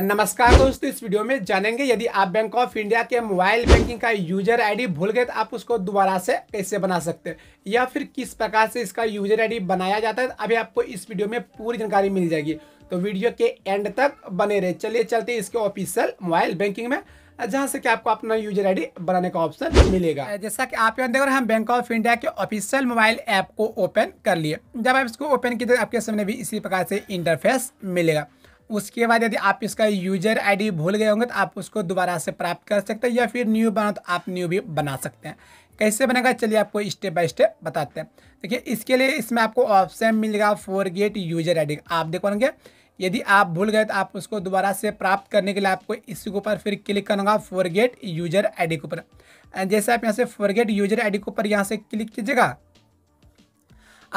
नमस्कार दोस्तों इस वीडियो में जानेंगे यदि आप बैंक ऑफ इंडिया के मोबाइल बैंकिंग का यूजर आईडी भूल गए तो आप उसको दोबारा से कैसे बना सकते हैं या फिर किस प्रकार से इसका यूजर आईडी बनाया जाता है अभी आपको इस वीडियो में पूरी जानकारी मिल जाएगी तो वीडियो के एंड तक बने रहे चलिए चलते इसके ऑफिशियल मोबाइल बैंकिंग में जहाँ से कि आपको अपना यूजर आईडी बनाने का ऑप्शन मिलेगा जैसा कि आप यहाँ देख रहे हैं हम बैंक ऑफ इंडिया के ऑफिशियल मोबाइल ऐप को ओपन कर लिए जब आप इसको ओपन किए तो आपके सामने भी इसी प्रकार से इंटरफेस मिलेगा उसके बाद यदि आप इसका यूजर आईडी भूल गए होंगे तो आप उसको दोबारा से प्राप्त कर सकते हैं या फिर न्यू बनाओ तो आप न्यू भी बना सकते हैं कैसे बनेगा चलिए आपको स्टेप बाय स्टेप बताते हैं देखिए इसके लिए इसमें आपको ऑप्शन मिलेगा फोर गेट यूजर आई आप होंगे यदि आप भूल गए तो आप उसको दोबारा से प्राप्त करने के लिए आपको इसी के ऊपर फिर क्लिक करना होगा फोरगेट यूजर आई के ऊपर जैसे आप यहाँ से गेट यूजर आई के ऊपर यहाँ से क्लिक कीजिएगा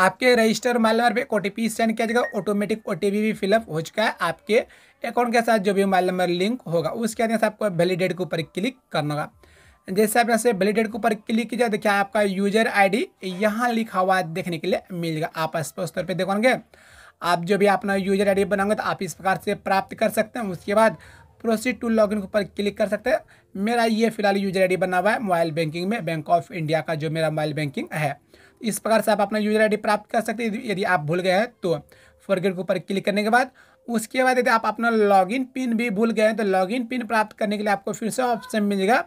आपके रजिस्टर मोबाइल नंबर पर ओ टी सेंड किया जाएगा ऑटोमेटिक ओ भी फिलअप हो चुका है आपके अकाउंट के साथ जो भी मोबाइल नंबर लिंक होगा उसके बाद आपको वैलिडेट के ऊपर क्लिक करना होगा जैसे आप यहाँ से वैलिडेट के ऊपर क्लिक किया देखिए आपका यूजर डी यहाँ लिखा हुआ देखने के लिए मिलेगा आप स्पष्ट तौर पर देखोगे आप जो भी अपना यूजर डी बनाओगे तो आप इस प्रकार से प्राप्त कर सकते हैं उसके बाद प्रोसीड टू लॉगिन के ऊपर क्लिक कर सकते हैं मेरा ये फिलहाल यूजर आई बना हुआ है मोबाइल बैंकिंग में बैंक ऑफ इंडिया का जो मेरा मोबाइल बैंकिंग है इस प्रकार से आप अपना यूजर आई प्राप्त कर सकते हैं यदि आप भूल गए हैं तो फॉरगेट के ऊपर क्लिक करने के बाद उसके बाद यदि आप अपना लॉगिन पिन भी भूल गए हैं तो लॉगिन पिन प्राप्त करने के लिए आपको फिर से ऑप्शन मिलेगा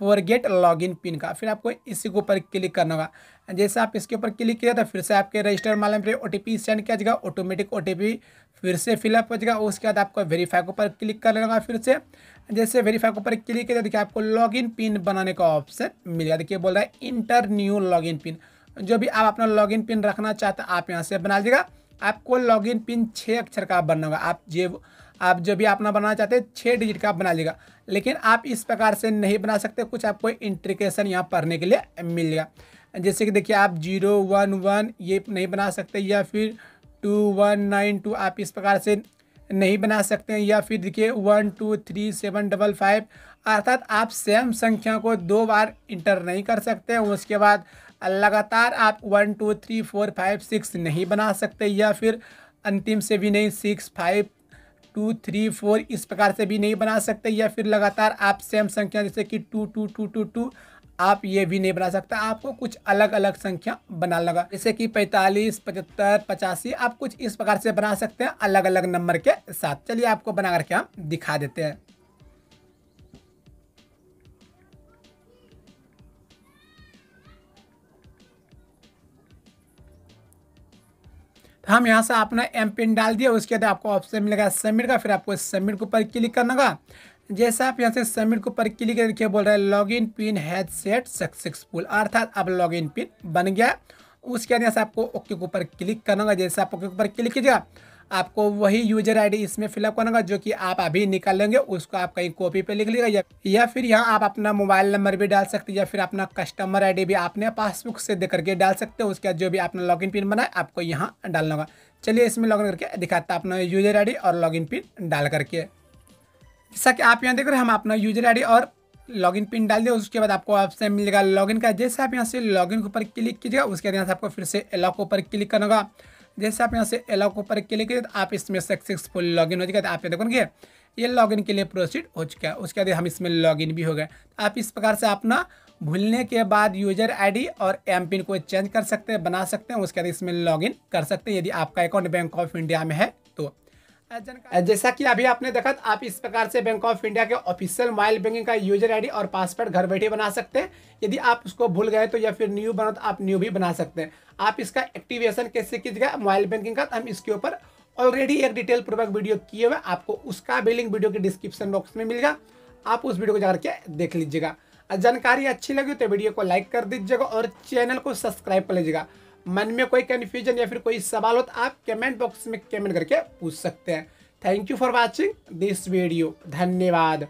फॉरगेट इन पिन का फिर आपको इसी के ऊपर क्लिक करना होगा जैसे आप इसके ऊपर क्लिक किया तो फिर से आपके रजिस्टर मालूम पे ओ सेंड किया जाएगा ऑटोमेटिक ओ फिर से फिलअप हो जाएगा उसके बाद आपको वेरीफाई के ऊपर क्लिक कर लेना होगा फिर से जैसे वेरीफाई के ऊपर क्लिक किया तो देखिए आपको इन पिन बनाने का ऑप्शन मिलेगा देखिए बोल रहा है इंटर न्यू लॉगिन पिन जो भी आप अपना लॉगिन पिन रखना चाहते आप यहाँ से बना लीजिएगा आपको इन पिन छः अक्षर का बनना होगा आप जो आप जो भी अपना बनाना चाहते हैं छः डिजिट का आप बना लेगा लेकिन आप इस प्रकार से नहीं बना सकते कुछ आपको इंट्रिकेशन यहाँ पढ़ने के लिए मिलेगा जैसे कि देखिए आप जीरो वन वन ये नहीं बना सकते या फिर टू वन नाइन टू आप इस प्रकार से नहीं बना सकते हैं या फिर देखिए one two three seven double five अर्थात आप सेम संख्या को दो बार इंटर नहीं कर सकते हैं उसके बाद लगातार आप one two three four five six नहीं बना सकते या फिर अंतिम से भी नहीं six five two three four इस प्रकार से भी नहीं बना सकते या फिर लगातार आप सेम संख्या जैसे कि two two two two two आप ये भी नहीं बना सकते आपको कुछ अलग अलग संख्या बना लगा जैसे कि 45, पचहत्तर पचासी आप कुछ इस प्रकार से बना सकते हैं अलग अलग नंबर के साथ चलिए आपको बना करके हम दिखा देते हैं तो हम यहाँ से आपने एम पिन डाल दिया उसके बाद आपको ऑप्शन मिलेगा सबमिट का फिर आपको सबमिट के ऊपर क्लिक करना होगा जैसे आप यहाँ से सबमिट के ऊपर क्लिक करके बोल रहे हैं log in pin has set successful अर्थात अब लॉग इन पिन बन गया उसके बाद यहाँ से आपको ओके के ऊपर क्लिक करना होगा जैसे आप ओके के ऊपर क्लिक कीजिएगा आपको वही यूजर आईडी इसमें फिलअप करना होगा जो कि आप अभी निकाल लेंगे उसको आप कहीं कॉपी पे लिख लीजिएगा या फिर यहाँ आप अपना मोबाइल नंबर भी डाल सकते हैं या फिर अपना कस्टमर आईडी भी आपने पासबुक से दे करके डाल सकते हैं उसके बाद जो भी आपने लॉगिन पिन बनाए आपको यहाँ डालना होगा चलिए इसमें लॉगिन करके दिखाता अपना यूजर आई और लॉगिन पिन डाल करके जैसा कि आप यहाँ देख रहे हैं हम अपना यूजर आई और लॉगिन पिन डाल दिया उसके बाद आपको ऑप्शन मिलेगा लॉगिन का जैसे आप यहाँ से लॉगिन के ऊपर क्लिक कीजिएगा उसके बाद यहाँ से आपको फिर से लॉक ऊपर क्लिक करना होगा जैसे आप यहाँ से एलाउ के ऊपर क्लिक करिए तो आप इसमें सक्सेसफुल लॉग इन हो जाएगा तो आप ये देखोगे ये लॉगिन के लिए प्रोसीड हो चुका है उसके बाद हम इसमें लॉगिन भी हो गए तो आप इस प्रकार से अपना भूलने के बाद यूजर आईडी और एम पिन को चेंज कर सकते हैं बना सकते हैं उसके बाद इसमें लॉगिन कर सकते हैं यदि आपका अकाउंट बैंक ऑफ इंडिया में है जैसा कि अभी आपने देखा आप इस प्रकार से बैंक ऑफ इंडिया के ऑफिशियल मोबाइल बैंकिंग का यूजर आईडी और पासवर्ड घर बैठे बना सकते हैं यदि आप उसको भूल गए तो या फिर न्यू बना तो आप न्यू भी बना सकते हैं आप इसका एक्टिवेशन कैसे कीजिएगा मोबाइल बैंकिंग का तो हम इसके ऊपर ऑलरेडी एक डिटेल पूर्वक वीडियो किए हुए आपको उसका भी लिंक वीडियो के डिस्क्रिप्शन बॉक्स में मिलेगा आप उस वीडियो को जाकर के देख लीजिएगा जानकारी अच्छी लगी तो वीडियो को लाइक कर दीजिएगा और चैनल को सब्सक्राइब कर लीजिएगा मन में कोई कन्फ्यूजन या फिर कोई सवाल हो तो आप कमेंट बॉक्स में कमेंट करके पूछ सकते हैं thank you for watching this video धन्यवाद